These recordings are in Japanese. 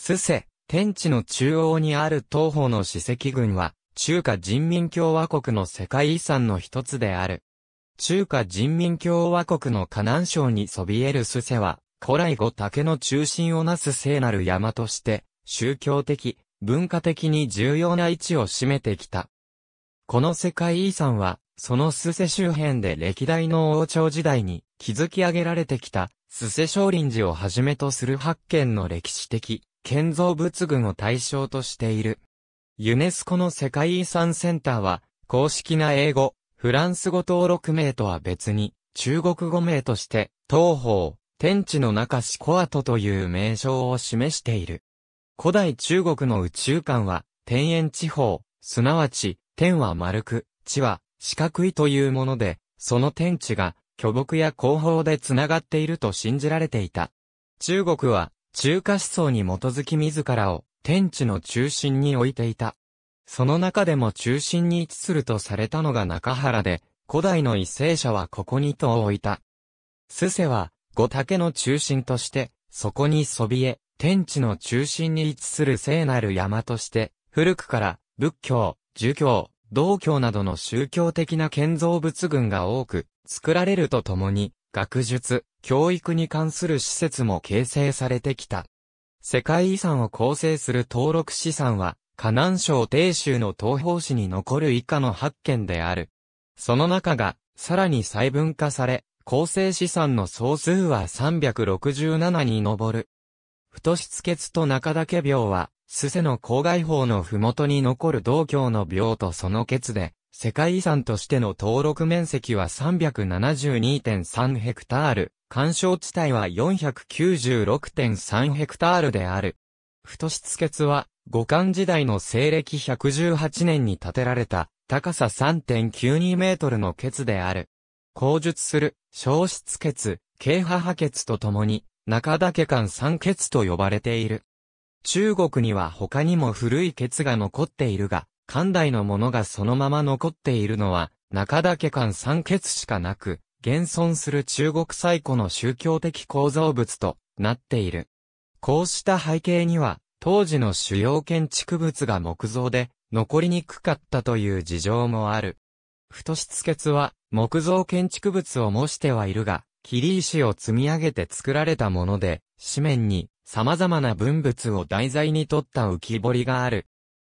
スセ、天地の中央にある東方の史跡群は、中華人民共和国の世界遺産の一つである。中華人民共和国の河南省にそびえるスセは、古来後竹の中心をなす聖なる山として、宗教的、文化的に重要な位置を占めてきた。この世界遺産は、そのスセ周辺で歴代の王朝時代に築き上げられてきた、スセ少林寺をはじめとする発見の歴史的、建造物群を対象としている。ユネスコの世界遺産センターは、公式な英語、フランス語登録名とは別に、中国語名として、東方、天地の中シコアトという名称を示している。古代中国の宇宙観は、天円地方、すなわち、天は丸く、地は四角いというもので、その天地が巨木や後方で繋がっていると信じられていた。中国は中華思想に基づき自らを天地の中心に置いていた。その中でも中心に位置するとされたのが中原で、古代の為政者はここに塔を置いた。スセは、五竹の中心として、そこにそびえ、天地の中心に位置する聖なる山として、古くから仏教、儒教、道教などの宗教的な建造物群が多く作られるとともに、学術、教育に関する施設も形成されてきた。世界遺産を構成する登録資産は、河南省鄭州の東方市に残る以下の8件である。その中が、さらに細分化され、構成資産の総数は367に上る。太しつけつと中岳病は、すせの郊外法の麓に残る道教の病とその血で、世界遺産としての登録面積は372.3ヘクタール、干渉地帯は496.3ヘクタールである。太しつけつは、五冠時代の西暦118年に建てられた、高さ3.92メートルのケツである。口述する、小室ケツ、軽波波ケツとともに、中岳間三ケツと呼ばれている。中国には他にも古いケツが残っているが、関代のものがそのまま残っているのは、中岳間三欠しかなく、現存する中国最古の宗教的構造物となっている。こうした背景には、当時の主要建築物が木造で、残りにくかったという事情もある。太しつ欠は、木造建築物を模してはいるが、切石を積み上げて作られたもので、紙面に様々な文物を題材にとった浮き彫りがある。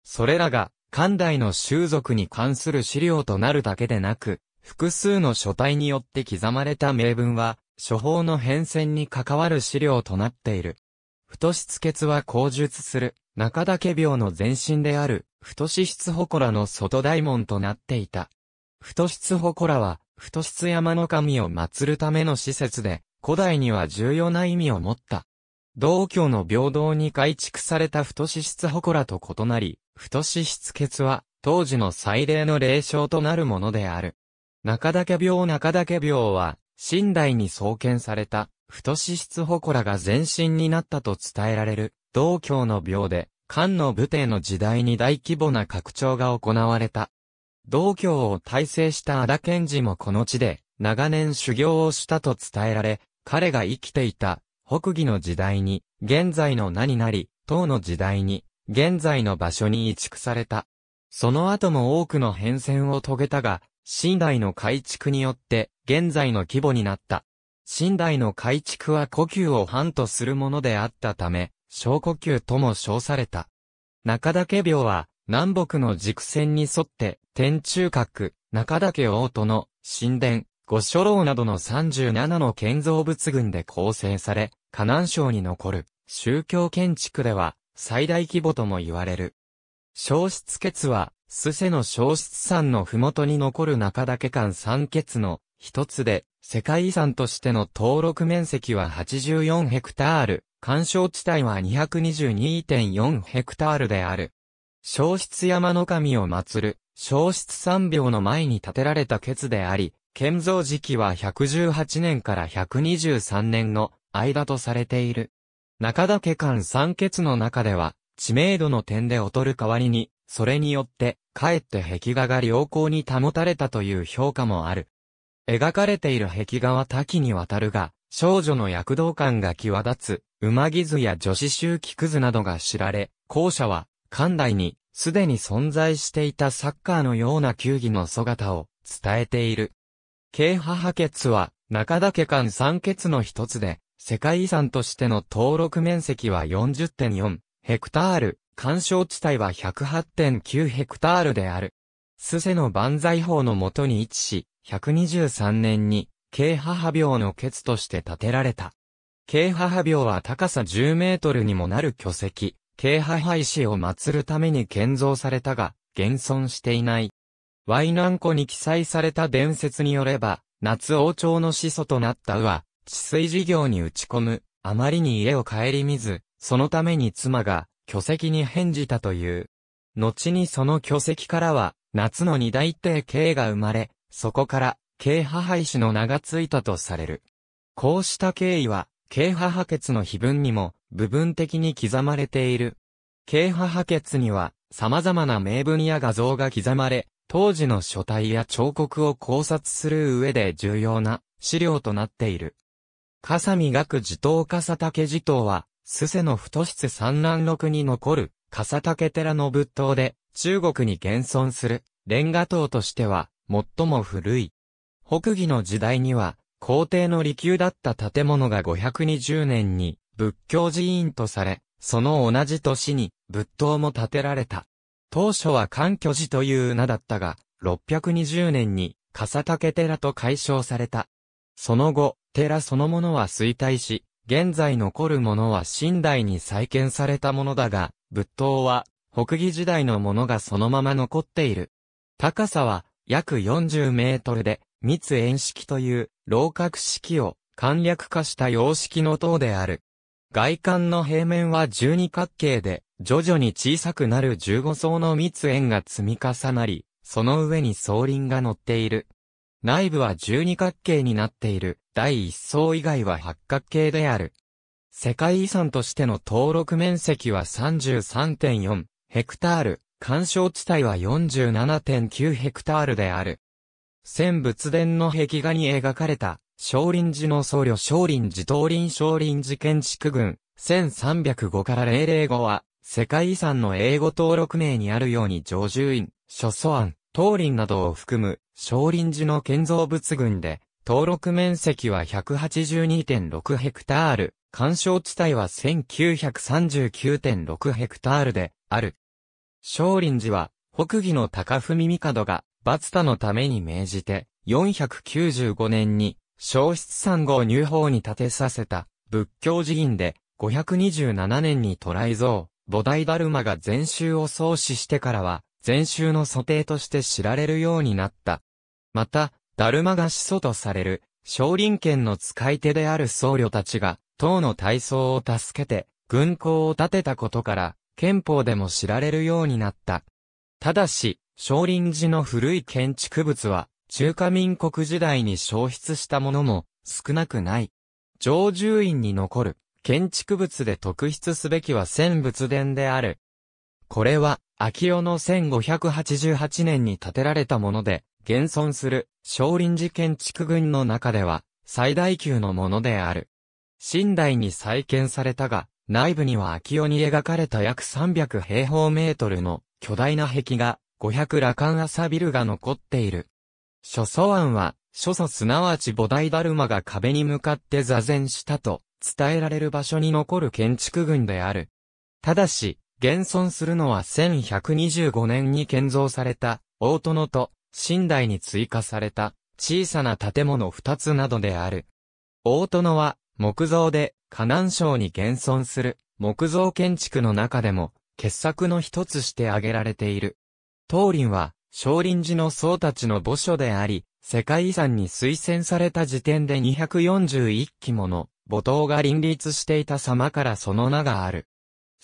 それらが関代の習俗に関する資料となるだけでなく、複数の書体によって刻まれた名文は、処方の変遷に関わる資料となっている。太しつ血は口述する、中岳病の前身である、太し質祠の外大門となっていた。太質祠は、太室山の神を祀るための施設で、古代には重要な意味を持った。同居の平等に改築された太質祠と異なり、太しけ血は、当時の最例の霊障となるものである。中岳病中岳病は、新代に創建された、太し質祠が前身になったと伝えられる、道教の病で、漢の武帝の時代に大規模な拡張が行われた。道教を体制した荒賢治もこの地で、長年修行をしたと伝えられ、彼が生きていた、北義の時代に、現在の名になり、唐の時代に、現在の場所に移築された。その後も多くの変遷を遂げたが、新代の改築によって現在の規模になった。新代の改築は故宮を範とするものであったため、小故宮とも称された。中岳廟は南北の軸線に沿って天中閣、中岳王都の神殿、御所楼などの37の建造物群で構成され、河南省に残る宗教建築では最大規模とも言われる。消失血は、スセの消失山の麓に残る中岳間三欠の一つで、世界遺産としての登録面積は84ヘクタール、干渉地帯は222.4ヘクタールである。消失山の神を祀る、消失三廟の前に建てられた欠であり、建造時期は118年から123年の間とされている。中岳館間三欠の中では、知名度の点で劣る代わりに、それによって、かえって壁画が良好に保たれたという評価もある。描かれている壁画は多岐にわたるが、少女の躍動感が際立つ、馬木図や女子周期くずなどが知られ、後者は、館内に、すでに存在していたサッカーのような球技の姿を伝えている。京派派欠は、中岳館間三欠の一つで、世界遺産としての登録面積は40.4ヘクタール、干渉地帯は108.9ヘクタールである。スセの万歳法のもとに位置し、123年に、軽母病の欠として建てられた。軽母病は高さ10メートルにもなる巨石、軽母石を祀るために建造されたが、現存していない。ワイナン湖に記載された伝説によれば、夏王朝の始祖となったウは、治水事業に打ち込む、あまりに家を顧みず、そのために妻が、巨石に返じたという。後にその巨石からは、夏の二大帝慶が生まれ、そこから、慶母止の名がついたとされる。こうした経緯は、慶母決の碑文にも、部分的に刻まれている。慶母決には、様々な名文や画像が刻まれ、当時の書体や彫刻を考察する上で重要な資料となっている。笠見学地頭笠竹地頭は、スセの太室三南六に残る、笠竹寺の仏塔で、中国に現存する、レンガ塔としては、最も古い。北義の時代には、皇帝の離宮だった建物が520年に、仏教寺院とされ、その同じ年に、仏塔も建てられた。当初は寒居寺という名だったが、620年に、笠竹寺と解消された。その後、寺そのものは衰退し、現在残るものは寝台に再建されたものだが、仏塔は、北魏時代のものがそのまま残っている。高さは、約40メートルで、密円式という、楼閣式を、簡略化した様式の塔である。外観の平面は十二角形で、徐々に小さくなる15層の密円が積み重なり、その上に層輪が乗っている。内部は十二角形になっている。第一層以外は八角形である。世界遺産としての登録面積は33.4ヘクタール、干渉地帯は47.9ヘクタールである。先仏殿の壁画に描かれた、少林寺の僧侶少林寺東林少林寺建築群、1305から005は、世界遺産の英語登録名にあるように常住院、諸祖案、東林などを含む、少林寺の建造物群で、登録面積は182.6ヘクタール、干渉地帯は1939.6ヘクタールで、ある。少林寺は、北義の高文帝が、バツタのために命じて、495年に、消失三号入法に建てさせた、仏教寺院で、527年に渡来像、菩提ダルマが全集を創始してからは、禅宗の祖帝として知られるようになった。また、ダルマが始祖とされる、少林拳の使い手である僧侶たちが、党の体操を助けて、軍港を建てたことから、憲法でも知られるようになった。ただし、少林寺の古い建築物は、中華民国時代に消失したものも少なくない。上住院に残る建築物で特筆すべきは千仏殿であるこれは、秋代の1588年に建てられたもので、現存する、少林寺建築群の中では、最大級のものである。寝台に再建されたが、内部には秋代に描かれた約300平方メートルの巨大な壁画、500羅漢朝ビルが残っている。諸祖庵は、諸祖すなわち菩提ダルマが壁に向かって座禅したと伝えられる場所に残る建築群である。ただし、現存するのは1125年に建造された、大殿と、寝台に追加された、小さな建物2つなどである。大殿は、木造で、河南省に現存する、木造建築の中でも、傑作の一つして挙げられている。東林は、少林寺の僧たちの墓所であり、世界遺産に推薦された時点で241基もの、母塔が林立していた様からその名がある。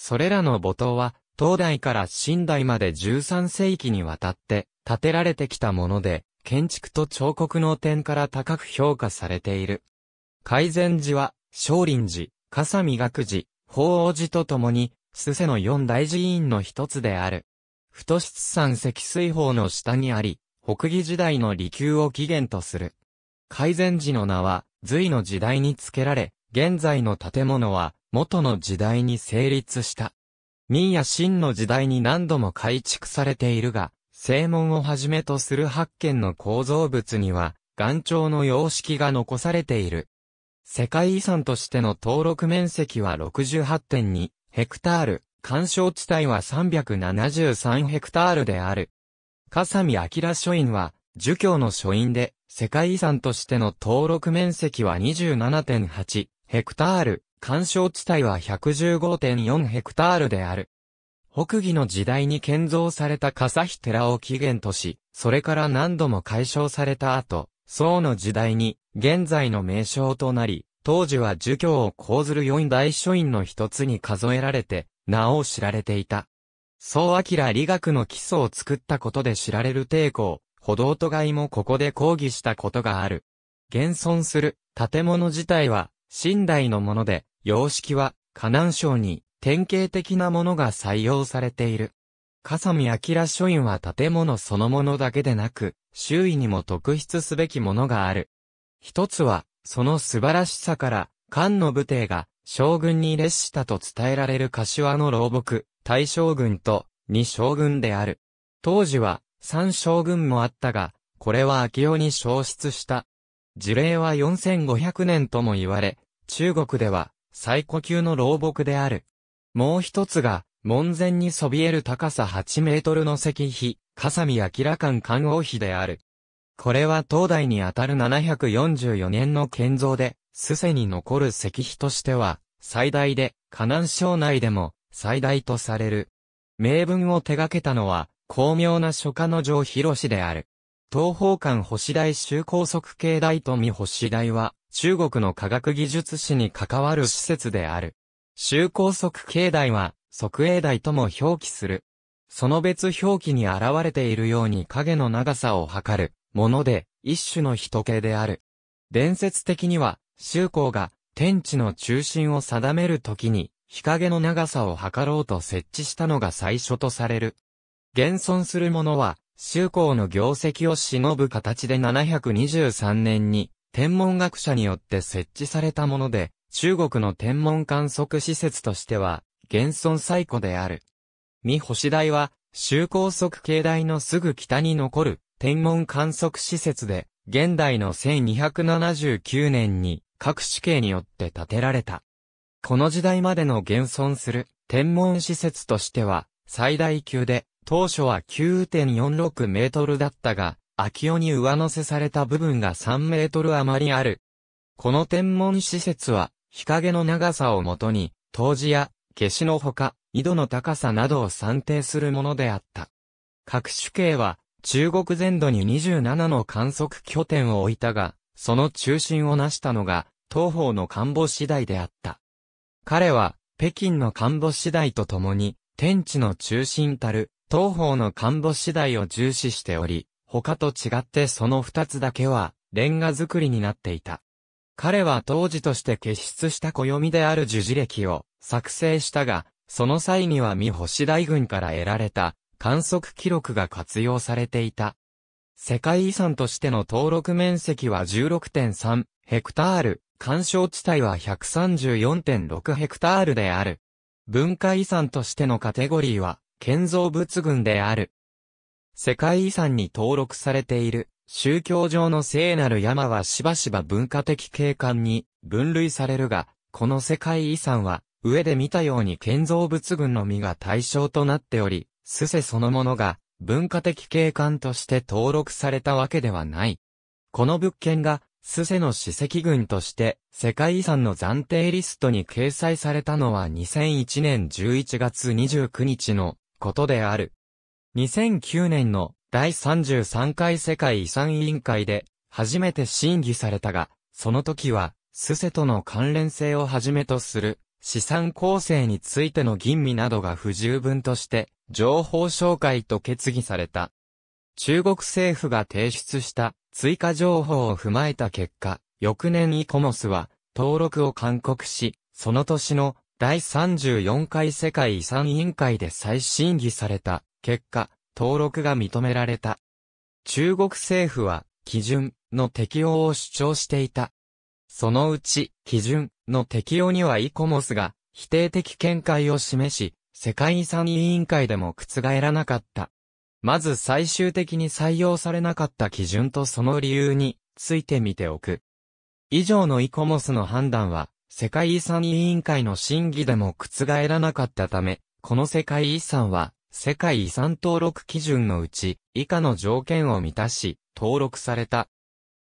それらの母塔は、東代から新代まで13世紀にわたって建てられてきたもので、建築と彫刻の点から高く評価されている。改善寺は、少林寺、笠磨学寺、法王寺とともに、すせの四大寺院の一つである。太室山積水法の下にあり、北魏時代の離宮を起源とする。改善寺の名は、隋の時代に付けられ、現在の建物は、元の時代に成立した。民や清の時代に何度も改築されているが、正門をはじめとする八見の構造物には、岩頂の様式が残されている。世界遺産としての登録面積は68.2ヘクタール、干渉地帯は373ヘクタールである。笠見明書院は、儒教の書院で、世界遺産としての登録面積は27.8ヘクタール、干渉地帯は115.4ヘクタールである。北魏の時代に建造された笠日寺を起源とし、それから何度も解消された後、宋の時代に現在の名称となり、当時は儒教を講ずる四大書院の一つに数えられて、名を知られていた。宋明理学の基礎を作ったことで知られる帝公、歩道と外もここで講義したことがある。現存する建物自体は、新代のもので、様式は、河南省に典型的なものが採用されている。笠見明書院は建物そのものだけでなく、周囲にも特筆すべきものがある。一つは、その素晴らしさから、漢の武帝が将軍に列したと伝えられる柏の老木、大将軍と二将軍である。当時は三将軍もあったが、これは秋代に消失した。事例は4500年とも言われ、中国では最古級の老木である。もう一つが、門前にそびえる高さ8メートルの石碑、笠見明館観王碑である。これは東大にあたる744年の建造で、すせに残る石碑としては、最大で、河南省内でも、最大とされる。名文を手掛けたのは、巧妙な書家の城広氏である。東方館星大修高速系大富星大は、中国の科学技術史に関わる施設である。周高速境内は、測影台とも表記する。その別表記に現れているように影の長さを測る、もので、一種の人形である。伝説的には、周公が、天地の中心を定めるときに、日陰の長さを測ろうと設置したのが最初とされる。現存するものは、周公の業績を忍ぶ形で723年に、天文学者によって設置されたもので、中国の天文観測施設としては、現存最古である。三星台は、周高速境台のすぐ北に残る天文観測施設で、現代の1279年に各死刑によって建てられた。この時代までの現存する天文施設としては最大級で、当初は9.46メートルだったが、秋尾に上乗せされた部分が3メートル余りある。この天文施設は、日陰の長さをもとに、冬至や、消しのほか、井戸の高さなどを算定するものであった。各種系は、中国全土に27の観測拠点を置いたが、その中心を成したのが、東方の官房次第であった。彼は、北京の官房次第とともに、天地の中心たる、東方の官房次第を重視しており、他と違ってその二つだけは、レンガ作りになっていた。彼は当時として結出した暦である樹字歴を作成したが、その際には三星大群から得られた観測記録が活用されていた。世界遺産としての登録面積は16.3ヘクタール、干渉地帯は134.6ヘクタールである。文化遺産としてのカテゴリーは建造物群である。世界遺産に登録されている、宗教上の聖なる山はしばしば文化的景観に分類されるが、この世界遺産は、上で見たように建造物群のみが対象となっており、スセそのものが文化的景観として登録されたわけではない。この物件が、スセの史跡群として世界遺産の暫定リストに掲載されたのは2001年11月29日のことである。2009年の第33回世界遺産委員会で初めて審議されたが、その時は、スセとの関連性をはじめとする資産構成についての吟味などが不十分として、情報紹介と決議された。中国政府が提出した追加情報を踏まえた結果、翌年イコモスは登録を勧告し、その年の第34回世界遺産委員会で再審議された結果、登録が認められた。中国政府は、基準の適用を主張していた。そのうち、基準の適用にはイコモスが、否定的見解を示し、世界遺産委員会でも覆らなかった。まず最終的に採用されなかった基準とその理由について見ておく。以上のイコモスの判断は、世界遺産委員会の審議でも覆らなかったため、この世界遺産は世界遺産登録基準のうち、以下の条件を満たし、登録された。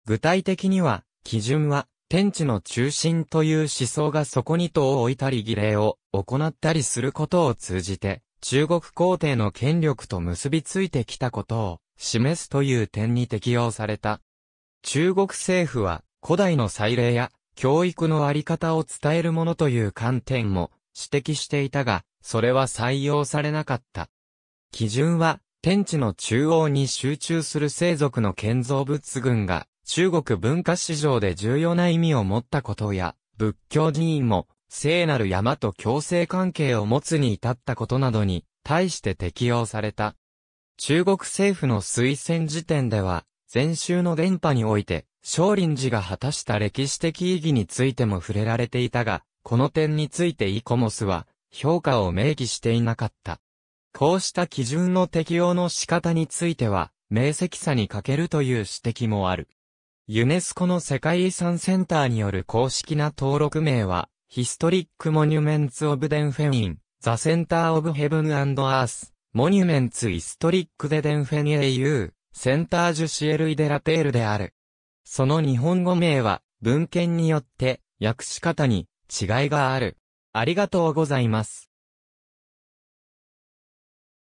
具体的には、基準は、天地の中心という思想がそこに塔を置いたり儀礼を行ったりすることを通じて、中国皇帝の権力と結びついてきたことを示すという点に適用された。中国政府は古代の祭礼や教育のあり方を伝えるものという観点も指摘していたが、それは採用されなかった。基準は、天地の中央に集中する生族の建造物群が、中国文化史上で重要な意味を持ったことや、仏教寺院も、聖なる山と共生関係を持つに至ったことなどに、対して適用された。中国政府の推薦時点では、前週の電波において、少林寺が果たした歴史的意義についても触れられていたが、この点についてイコモスは、評価を明記していなかった。こうした基準の適用の仕方については、明晰さに欠けるという指摘もある。ユネスコの世界遺産センターによる公式な登録名は、ヒストリック・モニュメンツ・オブ・デンフェイン、ザ・センター・オブ・ヘブン・アンド・アース、モニュメンツ・イストリック・デ・デンフェニエ・ユー、センター・ジュシエル・イ・デ・ラテールである。その日本語名は、文献によって、訳し方に違いがある。ありがとうございます。